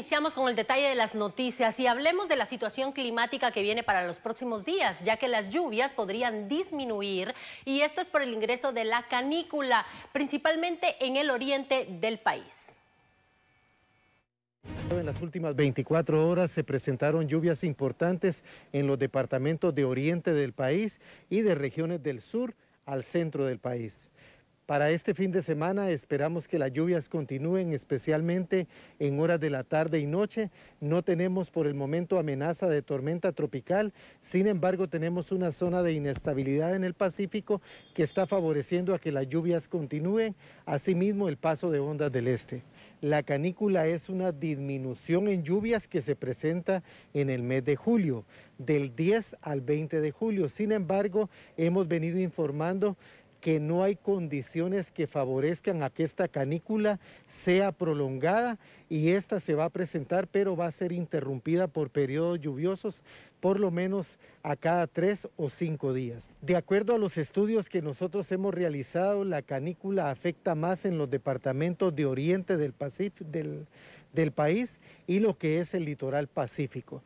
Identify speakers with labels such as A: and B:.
A: iniciamos con el detalle de las noticias y hablemos de la situación climática que viene para los próximos días, ya que las lluvias podrían disminuir y esto es por el ingreso de la canícula, principalmente en el oriente del país.
B: En las últimas 24 horas se presentaron lluvias importantes en los departamentos de oriente del país y de regiones del sur al centro del país. Para este fin de semana esperamos que las lluvias continúen, especialmente en horas de la tarde y noche. No tenemos por el momento amenaza de tormenta tropical, sin embargo tenemos una zona de inestabilidad en el Pacífico que está favoreciendo a que las lluvias continúen, asimismo el paso de ondas del este. La canícula es una disminución en lluvias que se presenta en el mes de julio, del 10 al 20 de julio. Sin embargo, hemos venido informando que no hay condiciones que favorezcan a que esta canícula sea prolongada y esta se va a presentar, pero va a ser interrumpida por periodos lluviosos, por lo menos a cada tres o cinco días. De acuerdo a los estudios que nosotros hemos realizado, la canícula afecta más en los departamentos de oriente del, del país y lo que es el litoral pacífico.